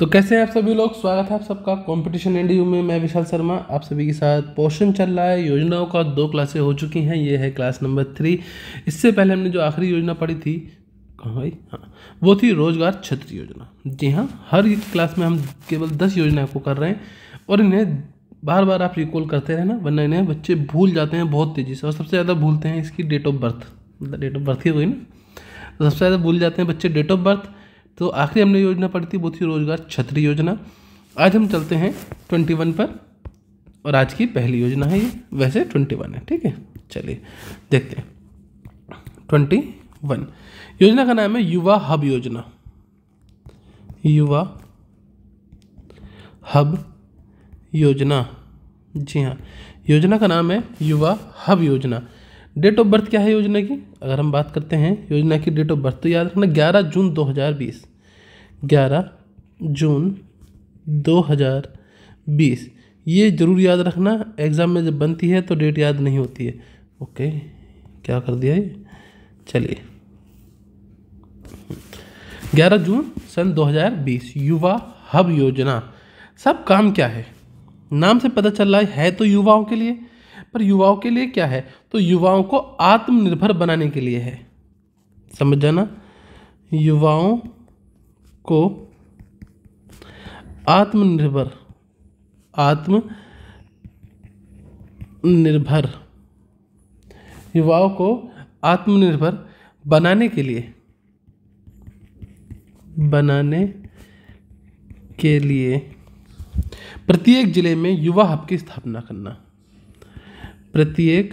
तो कैसे हैं आप सभी लोग स्वागत है आप सबका कंपटीशन एनडीयू में मैं विशाल शर्मा आप सभी के साथ पोर्शन चल रहा है योजनाओं का दो क्लासें हो चुकी हैं ये है क्लास नंबर थ्री इससे पहले हमने जो आखिरी योजना पढ़ी थी कहाँ भाई हाँ वो थी रोजगार छत्र योजना जी हाँ हर क्लास में हम केवल दस योजनाओं को कर रहे हैं और इन्हें बार बार आप रिकॉल करते रहना वरना इन्हें बच्चे भूल जाते हैं बहुत तेज़ी से और सबसे ज़्यादा भूलते हैं इसकी डेट ऑफ बर्थ मतलब डेट ऑफ बर्थ ही हुई ना सबसे ज़्यादा भूल जाते हैं बच्चे डेट ऑफ बर्थ तो आखिरी हमने योजना पढ़ी थी वो थी रोजगार छतरी योजना आज हम चलते हैं ट्वेंटी वन पर और आज की पहली योजना है ये वैसे ट्वेंटी वन है ठीक है चलिए देखते हैं ट्वेंटी वन योजना का नाम है युवा हब योजना युवा हब योजना जी हाँ योजना का नाम है युवा हब योजना डेट ऑफ बर्थ क्या है योजना की अगर हम बात करते हैं योजना की डेट ऑफ बर्थ तो याद रखना ग्यारह जून 2020 ग्यारह जून 2020 ये ज़रूर याद रखना एग्ज़ाम में जब बनती है तो डेट याद नहीं होती है ओके क्या कर दिया ये चलिए 11 जून सन 2020 युवा हब योजना सब काम क्या है नाम से पता चल रहा है, है तो युवाओं के लिए पर युवाओं के लिए क्या है तो युवाओं को आत्मनिर्भर बनाने के लिए है समझ जाना युवाओं को आत्मनिर्भर आत्म निर्भर युवाओं को आत्मनिर्भर बनाने के लिए बनाने के लिए प्रत्येक जिले में युवा हब की स्थापना करना प्रत्येक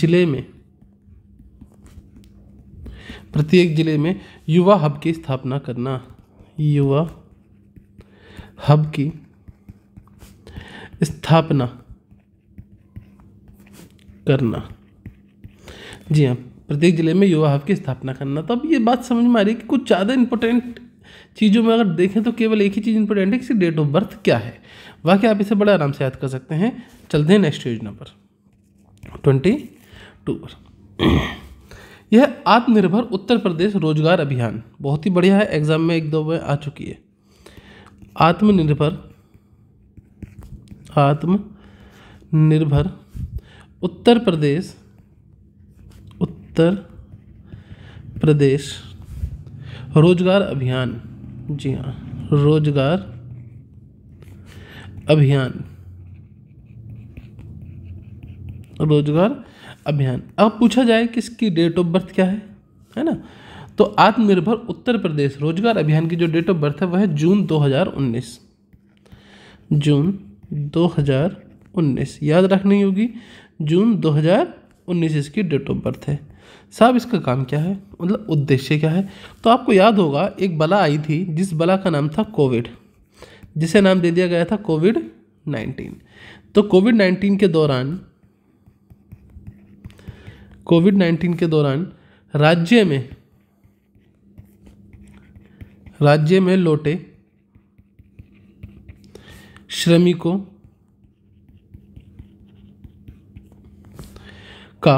जिले में प्रत्येक जिले में युवा हब की स्थापना करना युवा हब की स्थापना करना जी हाँ प्रत्येक जिले में युवा हब की स्थापना करना तो अब ये बात समझ में आ रही है कि कुछ ज़्यादा इम्पोर्टेंट चीज़ों में अगर देखें तो केवल एक ही चीज़ इंपॉर्टेंट है कि डेट ऑफ बर्थ क्या है वाकई आप इसे बड़े आराम से याद कर सकते हैं चलते हैं नेक्स्ट योजना नंबर ट्वेंटी टू पर यह आत्मनिर्भर उत्तर प्रदेश रोजगार अभियान बहुत ही बढ़िया है एग्जाम में एक दो में आ चुकी है आत्मनिर्भर आत्मनिर्भर उत्तर प्रदेश उत्तर प्रदेश रोजगार अभियान जी हाँ रोजगार अभियान रोजगार अभियान अब पूछा जाए कि इसकी डेट ऑफ बर्थ क्या है है ना तो आत्मनिर्भर उत्तर प्रदेश रोजगार अभियान की जो डेट ऑफ बर्थ है वह है जून 2019 जून 2019 याद रखनी होगी जून 2019 इसकी डेट ऑफ बर्थ है साहब इसका काम क्या है मतलब उद्देश्य क्या है तो आपको याद होगा एक बला आई थी जिस बला का नाम था कोविड जिसे नाम दे दिया गया था कोविड नाइन्टीन तो कोविड नाइन्टीन के दौरान कोविड नाइन्टीन के दौरान राज्य में राज्य में लौटे श्रमिकों का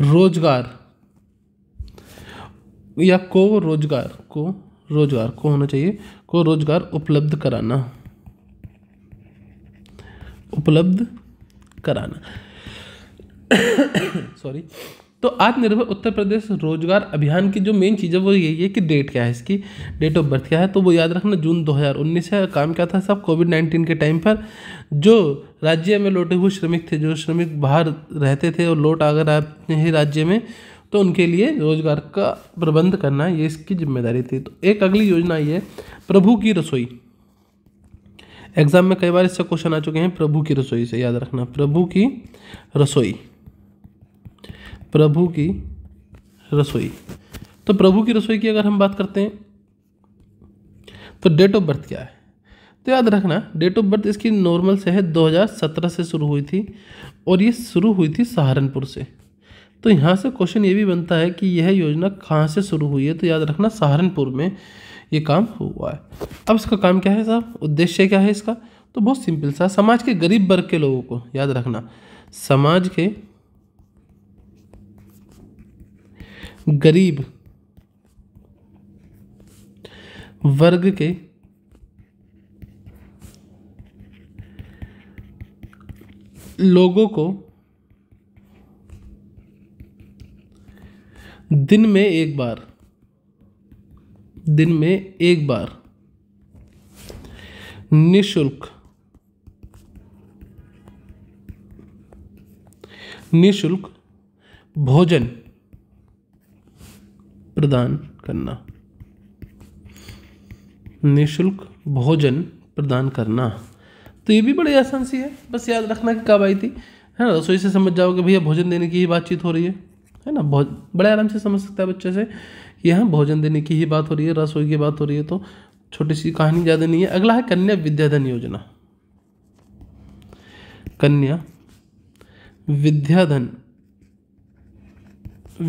रोजगार या को रोजगार को रोजगार को होना चाहिए को रोजगार उपलब्ध कराना उपलब्ध कराना सॉरी तो आत्मनिर्भर उत्तर प्रदेश रोजगार अभियान की जो मेन चीज़ है वो यही है कि डेट क्या है इसकी डेट ऑफ बर्थ क्या है तो वो याद रखना जून 2019 है काम क्या था सब कोविड 19 के टाइम पर जो राज्य में लौटे हुए श्रमिक थे जो श्रमिक बाहर रहते थे और लौट अगर आते हैं राज्य में तो उनके लिए रोजगार का प्रबंध करना ये इसकी जिम्मेदारी थी तो एक अगली योजना ये प्रभु की रसोई एग्जाम में कई बार इससे क्वेश्चन आ चुके हैं प्रभु की रसोई से याद रखना प्रभु की रसोई प्रभु की रसोई तो प्रभु की रसोई की अगर हम बात करते हैं तो डेट ऑफ बर्थ क्या है तो याद रखना डेट ऑफ बर्थ इसकी नॉर्मल से है 2017 से शुरू हुई थी और ये शुरू हुई थी सहारनपुर से तो यहाँ से क्वेश्चन ये भी बनता है कि यह योजना कहाँ से शुरू हुई है तो याद रखना सहारनपुर में ये काम हुआ है अब इसका काम क्या है साहब उद्देश्य क्या है इसका तो बहुत सिंपल सा समाज के गरीब वर्ग के लोगों को याद रखना समाज के गरीब वर्ग के लोगों को दिन में एक बार दिन में एक बार निशुल्क निशुल्क भोजन प्रदान करना निशुल्क भोजन प्रदान करना तो ये भी बड़ी आसान सी है बस याद रखना कि कब आई थी है ना रसोई तो से समझ जाओगे भैया भोजन देने की ही बातचीत हो रही है है ना बहुत बड़े आराम से समझ सकता है बच्चे से कि हाँ भोजन देने की ही बात हो रही है रसोई की बात हो रही है तो छोटी सी कहानी ज़्यादा नहीं है अगला है कन्या विद्याधन योजना कन्या विद्याधन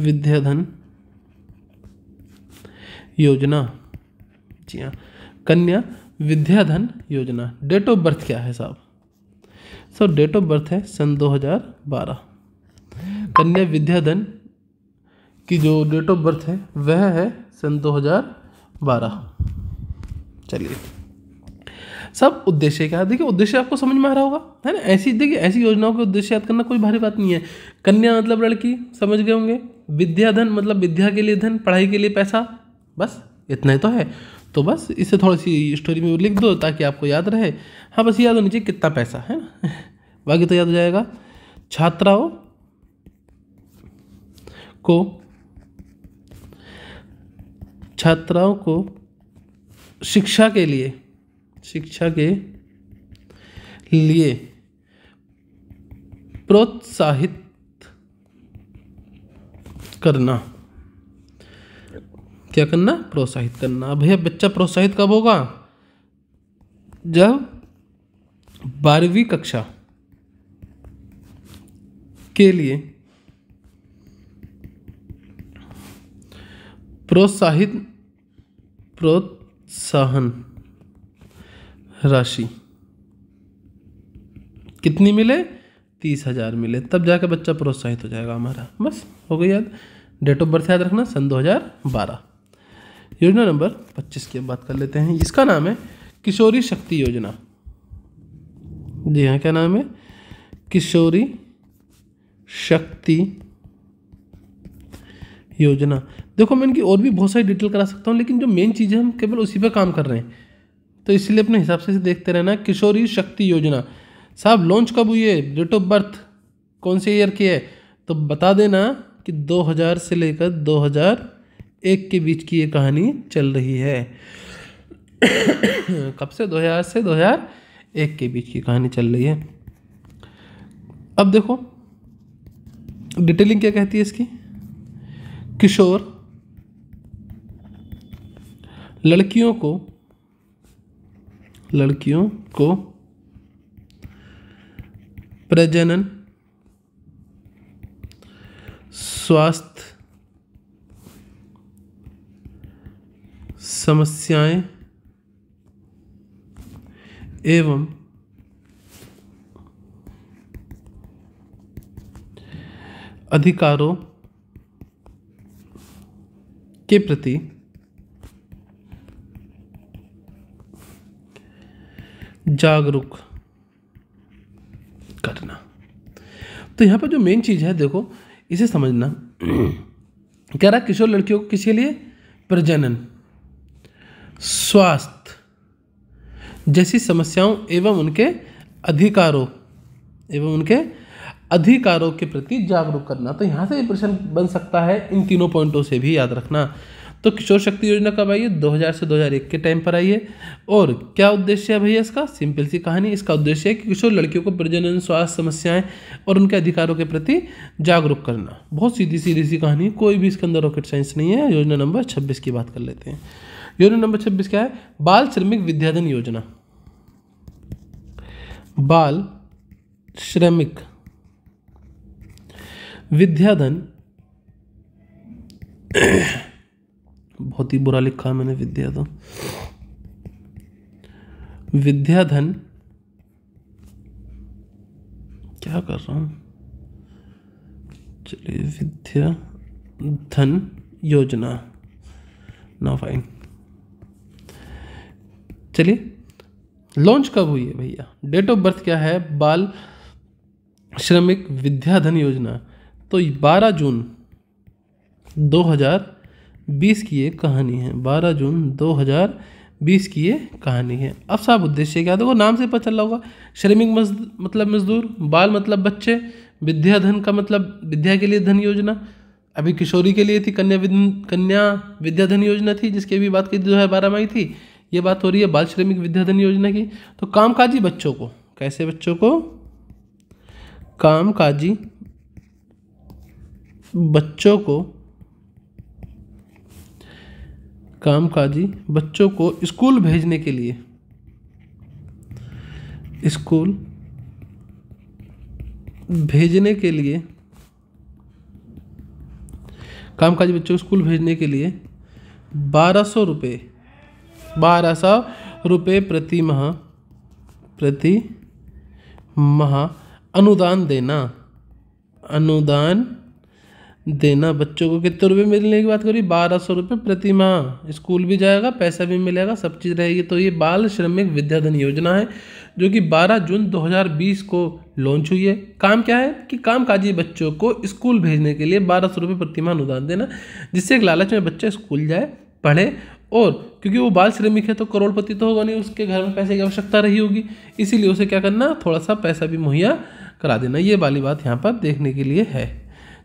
विद्याधन योजना जी हाँ कन्या विद्याधन योजना डेट ऑफ बर्थ क्या है साहब सर डेट ऑफ बर्थ है सन 2012 कन्या विद्याधन की जो डेट ऑफ बर्थ है वह है सन 2012 चलिए सब उद्देश्य क्या है देखिए उद्देश्य आपको समझ में आ रहा होगा है ना ऐसी देखिए ऐसी योजनाओं के उद्देश्य याद करना कोई भारी बात नहीं है कन्या मतलब लड़की समझ गए होंगे विद्याधन मतलब विद्या के लिए धन पढ़ाई के लिए पैसा बस इतना ही तो है तो बस इसे थोड़ी सी स्टोरी में लिख दो ताकि आपको याद रहे हाँ बस याद होनी चाहिए कितना पैसा है ना बाकी तो याद हो जाएगा छात्राओं को छात्राओं को शिक्षा के लिए शिक्षा के लिए प्रोत्साहित करना क्या करना प्रोत्साहित करना भैया बच्चा प्रोत्साहित कब होगा जब बारहवीं कक्षा के लिए प्रोत्साहित प्रोत्साहन राशि कितनी मिले तीस हजार मिले तब जाके बच्चा प्रोत्साहित हो जाएगा हमारा बस हो गई याद डेट ऑफ बर्थ याद रखना सन दो हजार बारह योजना नंबर पच्चीस की बात कर लेते हैं इसका नाम है किशोरी शक्ति योजना जी हाँ क्या नाम है किशोरी शक्ति योजना देखो मैं इनकी और भी बहुत सारी डिटेल करा सकता हूँ लेकिन जो मेन चीज़ है हम केवल उसी पर काम कर रहे हैं तो इसलिए अपने हिसाब से देखते रहना किशोरी शक्ति योजना साहब लॉन्च कब हुई है डेट ऑफ बर्थ कौन से ईयर की है तो बता देना कि 2000 से लेकर एक के बीच की ये कहानी चल रही है कब से दो हजार से दो हजार एक के बीच की कहानी चल रही है अब देखो डिटेलिंग क्या कहती है इसकी किशोर लड़कियों को लड़कियों को प्रजनन स्वास्थ्य समस्याएं एवं अधिकारों के प्रति जागरूक करना तो यहां पर जो मेन चीज़ है देखो इसे समझना कह रहा किशोर लड़कियों को किसके लिए प्रजनन स्वास्थ्य जैसी समस्याओं एवं उनके अधिकारों एवं उनके अधिकारों के प्रति जागरूक करना तो यहाँ से प्रश्न बन सकता है इन तीनों पॉइंटों से भी याद रखना तो किशोर शक्ति योजना कब आई है 2000 से 2001 के टाइम पर आई है और क्या उद्देश्य है भैया इसका सिंपल सी कहानी इसका उद्देश्य है कि किशोर लड़कियों को प्रजनन स्वास्थ्य समस्याएं और उनके अधिकारों के प्रति जागरूक करना बहुत सीधी सीधी सी कहानी कोई भी इसके अंदर रॉकेट साइंस नहीं है योजना नंबर छब्बीस की बात कर लेते हैं योजना नंबर छब्बीस क्या है बाल श्रमिक विद्याधन योजना बाल श्रमिक विद्याधन बहुत ही बुरा लिखा है मैंने विद्याधन विद्याधन क्या कर रहा हूँ चलिए धन योजना ना फाइन चलिए लॉन्च कब हुई है भैया डेट ऑफ बर्थ क्या है बाल श्रमिक विद्याधन योजना तो 12 जून 2020 की ये कहानी है 12 जून 2020 की ये कहानी है अब साहब उद्देश्य क्या देखो नाम से पता चल रहा होगा श्रमिक मजद, मतलब मजदूर बाल मतलब बच्चे विद्याधन का मतलब विद्या के लिए धन योजना अभी किशोरी के लिए थी कन्या विद्या कन्या विद्याधन योजना थी जिसकी भी बात की दो हज़ार बारह में आई थी ये बात हो रही है बाल श्रमिक विद्याधन योजना की तो कामकाजी बच्चों को कैसे बच्चों को कामकाजी बच्चों को कामकाजी बच्चों को स्कूल भेजने के लिए स्कूल भेजने के लिए कामकाजी बच्चों को स्कूल भेजने के लिए बारह सौ रुपये बारह सौ रुपये प्रति माह प्रति माह अनुदान देना अनुदान देना बच्चों को कितने रुपये मिलने की बात करी बारह सौ रुपये प्रति माह स्कूल भी जाएगा पैसा भी मिलेगा सब चीज़ रहेगी तो ये बाल श्रमिक विद्याधन योजना है जो कि 12 जून 2020 को लॉन्च हुई है काम क्या है कि काम काजी बच्चों को स्कूल भेजने के लिए बारह सौ रुपये प्रतिमा अनुदान देना जिससे एक लालच में बच्चा स्कूल जाए पढ़े और क्योंकि वो बाल श्रमिक है तो करोड़पति तो होगा नहीं उसके घर में पैसे की आवश्यकता रही होगी इसीलिए उसे क्या करना थोड़ा सा पैसा भी मुहैया करा देना ये वाली बात यहाँ पर देखने के लिए है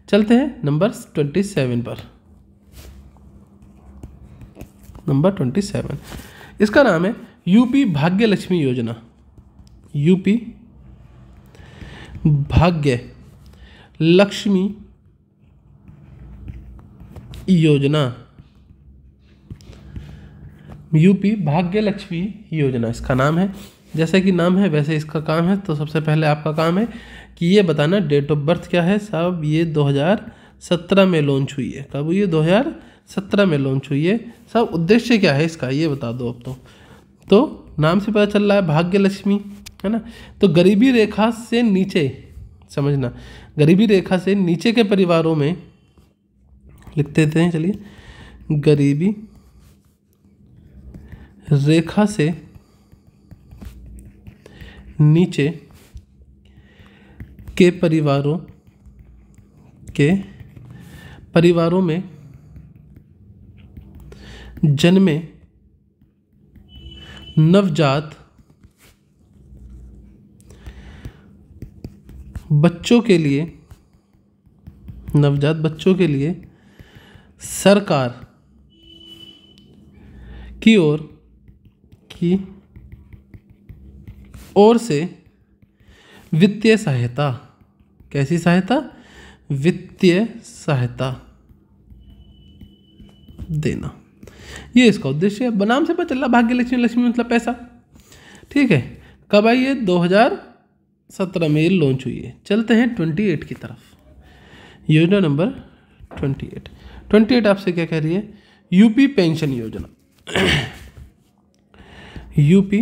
चलते हैं नंबर ट्वेंटी सेवन पर नंबर ट्वेंटी सेवन इसका नाम है यूपी भाग्य लक्ष्मी योजना यूपी भाग्य लक्ष्मी योजना यूपी भाग्य लक्ष्मी योजना इसका नाम है जैसे कि नाम है वैसे इसका काम है तो सबसे पहले आपका काम है कि ये बताना डेट ऑफ बर्थ क्या है साहब ये 2017 में लॉन्च हुई है कब ये 2017 में लॉन्च हुई है साहब उद्देश्य क्या है इसका ये बता दो अब तो तो नाम से पता चल रहा है भाग्य लक्ष्मी है ना तो गरीबी रेखा से नीचे समझना गरीबी रेखा से नीचे के परिवारों में लिखते थे चलिए गरीबी रेखा से नीचे के परिवारों के परिवारों में जन्मे नवजात बच्चों के लिए नवजात बच्चों के लिए सरकार की ओर की ओर से वित्तीय सहायता कैसी सहायता वित्तीय सहायता देना ये इसका उद्देश्य है बनाम से पता चल रहा भाग्य लक्ष्मी लक्ष्मी मतलब पैसा ठीक है कब आई ये 2017 में ये लॉन्च हुई है चलते हैं 28 की तरफ योजना नंबर 28 28 आपसे क्या कह रही है यूपी पेंशन योजना यूपी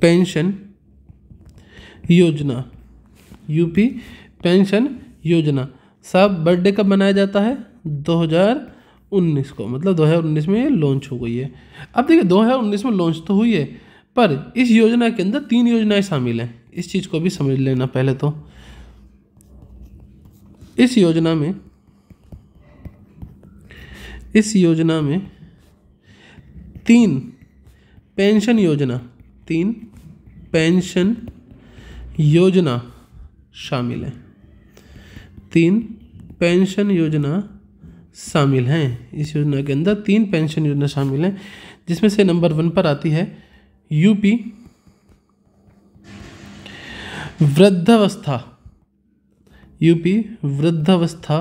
पेंशन योजना यूपी पेंशन योजना साहब बर्थडे कब मनाया जाता है 2019 को मतलब 2019 में ये लॉन्च हो गई है अब देखिए 2019 में लॉन्च तो हुई है पर इस योजना के अंदर तीन योजनाएं शामिल हैं इस चीज़ को भी समझ लेना पहले तो इस योजना में इस योजना में तीन पेंशन योजना तीन पेंशन योजना शामिल है तीन पेंशन योजना शामिल हैं इस योजना के अंदर तीन पेंशन योजना शामिल हैं जिसमें से नंबर वन पर आती है यूपी वृद्धावस्था यूपी वृद्धावस्था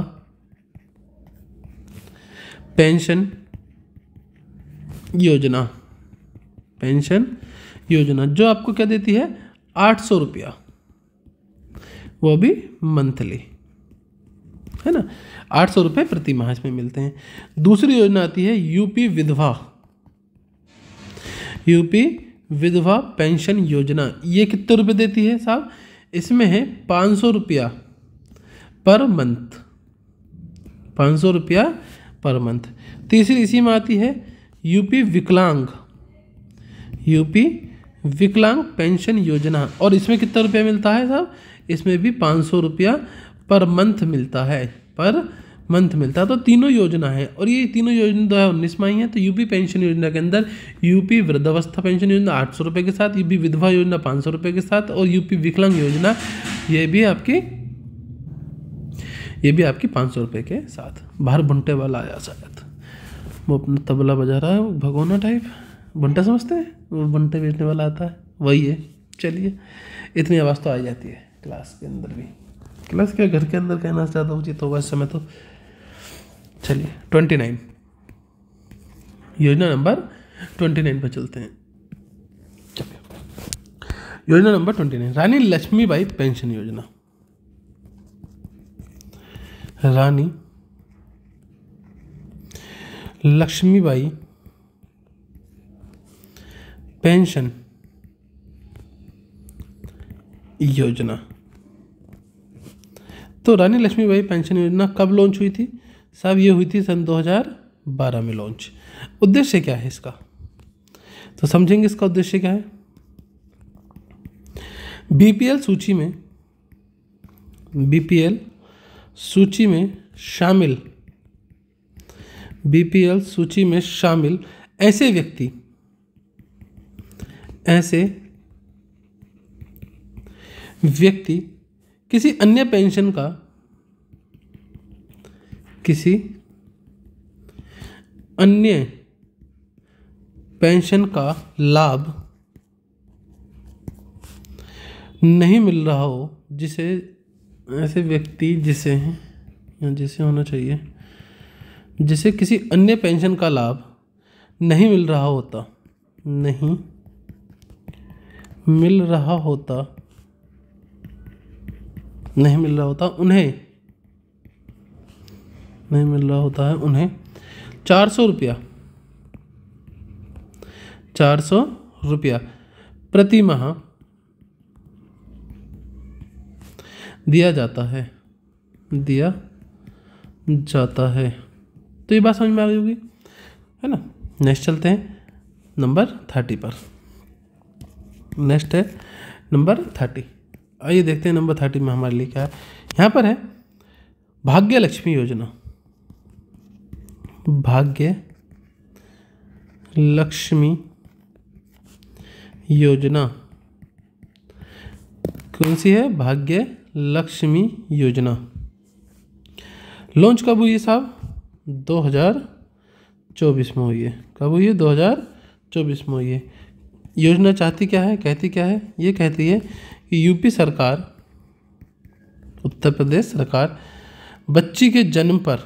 पेंशन योजना पेंशन योजना जो आपको क्या देती है आठ सौ रुपया वो भी मंथली है ना आठ सौ रुपये प्रति माह इसमें मिलते हैं दूसरी योजना आती है यूपी विधवा यूपी विधवा पेंशन योजना ये कितने रुपए देती है साहब इसमें है पाँच सौ रुपया पर मंथ पाँच सौ रुपया पर मंथ तीसरी इसी में आती है यूपी विकलांग यूपी विकलांग पेंशन योजना और इसमें कितना रुपया मिलता है साहब इसमें भी पाँच सौ रुपया पर मंथ मिलता है पर मंथ मिलता है तो तीनों योजना है और ये तीनों योजना दो हज़ार उन्नीस में आई है तो यूपी पेंशन योजना के अंदर यूपी वृद्धावस्था पेंशन योजना आठ सौ रुपये के साथ यूपी विधवा योजना पाँच सौ रुपये के साथ और यूपी विकलांग योजना ये भी आपकी ये भी आपकी पाँच सौ रुपये के साथ बाहर भुंटे वाला आया शायद वो अपना तबला बजा रहा है भगोना टाइप बंटा समझते हैं वो बंटे बेचने वाला आता है वही है चलिए इतनी आवाज़ तो आ जाती है क्लास के अंदर भी क्लास क्या घर के अंदर कहना ज़्यादा उचित होगा इस समय तो चलिए ट्वेंटी नाइन योजना नंबर ट्वेंटी नाइन पर चलते हैं योजना number twenty nine Rani Lakshmibai pension योजना रानी लक्ष्मीबाई पेंशन योजना तो रानी लक्ष्मीबाई पेंशन योजना कब लॉन्च हुई थी साहब ये हुई थी सन 2012 में लॉन्च उद्देश्य क्या है इसका तो समझेंगे इसका उद्देश्य क्या है बीपीएल सूची में बीपीएल सूची में शामिल बी सूची में शामिल ऐसे व्यक्ति ऐसे व्यक्ति किसी अन्य पेंशन का किसी अन्य पेंशन का लाभ नहीं मिल रहा हो जिसे ऐसे व्यक्ति जिसे या जिसे होना चाहिए जिसे किसी अन्य पेंशन का लाभ नहीं मिल रहा होता नहीं मिल रहा होता नहीं मिल रहा होता उन्हें नहीं मिल रहा होता है उन्हें चार सौ रुपया चार सौ रुपया प्रति माह दिया जाता है दिया जाता है तो ये बात समझ में आ गई होगी है ना नेक्स्ट चलते हैं नंबर थर्टी पर नेक्स्ट है नंबर थर्टी आइए देखते हैं नंबर थर्टी में हमारे लिए क्या है यहाँ पर है भाग्य लक्ष्मी योजना भाग्य लक्ष्मी योजना कौन सी है भाग्य लक्ष्मी योजना लॉन्च कब हुई साहब 2024 में हुई है कब हुई है 2024 में हुई है योजना चाहती क्या है कहती क्या है ये कहती है कि यूपी सरकार उत्तर प्रदेश सरकार बच्ची के जन्म पर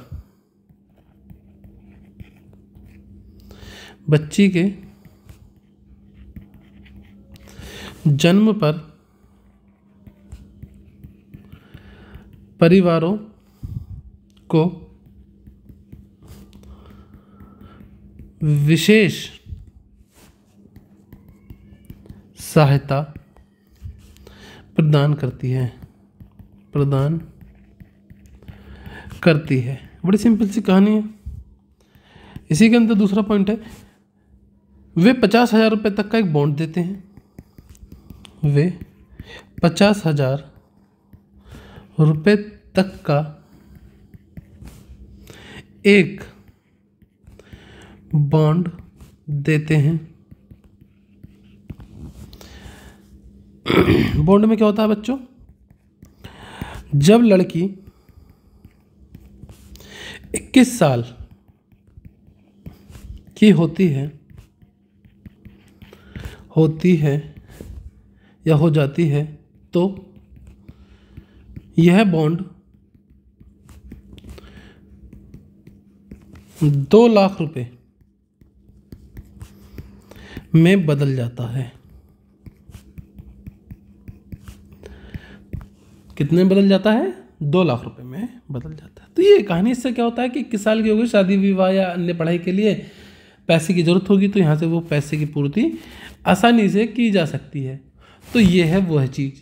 बच्ची के जन्म पर परिवारों को विशेष सहायता प्रदान करती है प्रदान करती है बड़ी सिंपल सी कहानी है इसी के अंदर दूसरा पॉइंट है वे पचास हज़ार रुपये तक का एक बॉन्ड देते हैं वे पचास हज़ार रुपये तक का एक बॉन्ड देते हैं बॉन्ड में क्या होता है बच्चों जब लड़की 21 साल की होती है होती है या हो जाती है तो यह बॉन्ड दो लाख रुपए में बदल जाता है कितने में बदल जाता है दो लाख रुपए में बदल जाता है तो ये कहानी इससे क्या होता है कि इक्कीस साल की होगी शादी विवाह या अन्य पढ़ाई के लिए पैसे की ज़रूरत होगी तो यहाँ से वो पैसे की पूर्ति आसानी से की जा सकती है तो ये है वह चीज़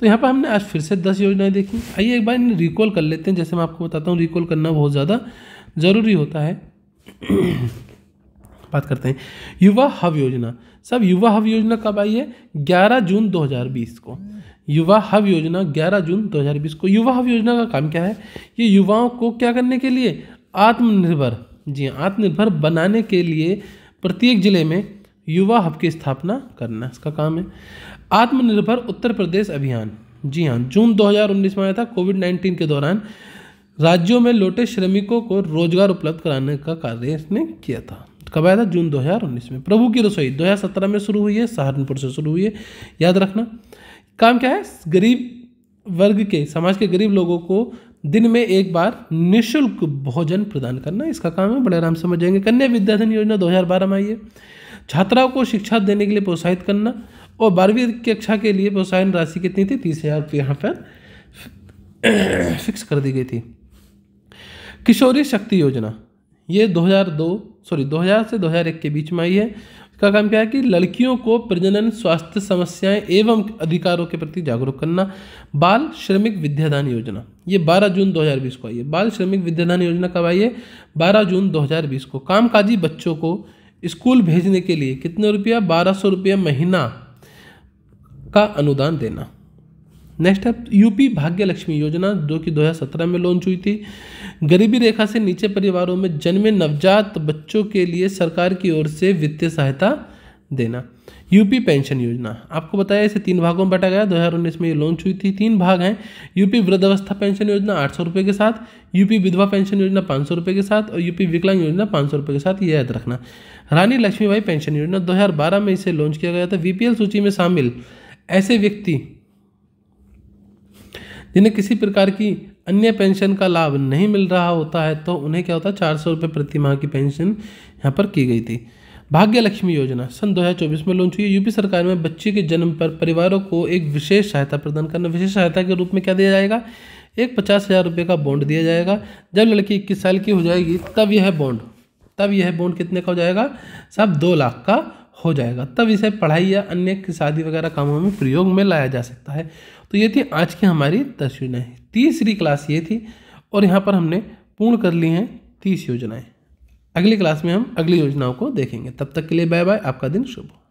तो यहाँ पर हमने आज फिर से दस योजनाएं देखी आइए एक बार इन्हें रिकॉल कर लेते हैं जैसे मैं आपको बताता हूँ रिकॉल करना बहुत ज़्यादा ज़रूरी होता है बात करते हैं युवा हव योजना सब युवा हव योजना कब आई है 11 जून 2020 को युवा हव योजना 11 जून 2020 को युवा हव योजना का काम क्या है ये युवाओं को क्या करने के लिए आत्मनिर्भर जी हाँ, आत्मनिर्भर बनाने के लिए प्रत्येक जिले में युवा हब की स्थापना करना इसका काम है आत्मनिर्भर उत्तर प्रदेश अभियान जी हाँ जून 2019 में आया था कोविड 19 के दौरान राज्यों में लौटे श्रमिकों को रोजगार उपलब्ध कराने का कार्य इसने किया था कब आया था जून 2019 में प्रभु की रसोई 2017 में शुरू हुई है सहारनपुर से शुरू हुई है याद रखना काम क्या है गरीब वर्ग के समाज के गरीब लोगों को दिन में एक बार निशुल्क भोजन प्रदान करना इसका काम है बड़े आराम से समझेंगे कन्या विद्याधन योजना 2012 में आई है छात्राओं को शिक्षा देने के लिए प्रोत्साहित करना और बारहवीं कक्षा के लिए प्रोत्साहन राशि कितनी थी तीस हज़ार रुपये यहाँ पर फिक्स कर दी गई थी किशोरी शक्ति योजना ये 2002 सॉरी 2000 से 2001 के बीच में आई है इसका काम क्या है कि लड़कियों को प्रजनन स्वास्थ्य समस्याएं एवं अधिकारों के प्रति जागरूक करना बाल श्रमिक विद्यादान योजना ये 12 जून 2020 को आई है बाल श्रमिक विद्यादान योजना कब आई है 12 जून 2020 को कामकाजी बच्चों को स्कूल भेजने के लिए कितने रुपया बारह सौ रुपया महीना का अनुदान देना नेक्स्ट है यूपी भाग्य लक्ष्मी योजना जो कि 2017 में लॉन्च हुई थी गरीबी रेखा से नीचे परिवारों में जन्मे नवजात बच्चों के लिए सरकार की ओर से वित्तीय सहायता देना यूपी पेंशन योजना आपको बताया इसे तीन भागों में बांटा गया 2019 में ये लॉन्च हुई थी तीन भाग हैं यूपी वृद्धावस्था पेंशन योजना आठ सौ रुपये के साथ यूपी विधवा पेंशन योजना पाँच सौ रुपये के साथ और यूपी विकलांग योजना पाँच सौ रुपये के साथ ये याद रखना रानी लक्ष्मीबाई पेंशन योजना 2012 में इसे लॉन्च किया गया था वीपीएल सूची में शामिल ऐसे व्यक्ति जिन्हें किसी प्रकार की अन्य पेंशन का लाभ नहीं मिल रहा होता है तो उन्हें क्या होता है चार सौ रुपये प्रति माह की पेंशन यहाँ पर की गई थी भाग्य लक्ष्मी योजना सन 2024 में लॉन्च हुई यूपी सरकार में बच्चे के जन्म पर परिवारों को एक विशेष सहायता प्रदान करना विशेष सहायता के रूप में क्या दिया जाएगा एक पचास हज़ार रुपये का बॉन्ड दिया जाएगा जब लड़की इक्कीस साल की हो जाएगी तब यह बॉन्ड तब यह बॉन्ड कितने का हो जाएगा साहब दो लाख का हो जाएगा तब इसे पढ़ाई या अन्य शादी वगैरह कामों में प्रयोग में लाया जा सकता है तो ये थी आज की हमारी दस योजनाएँ तीसरी क्लास ये थी और यहाँ पर हमने पूर्ण कर ली हैं तीस योजनाएँ अगली क्लास में हम अगली योजनाओं को देखेंगे तब तक के लिए बाय बाय आपका दिन शुभ हो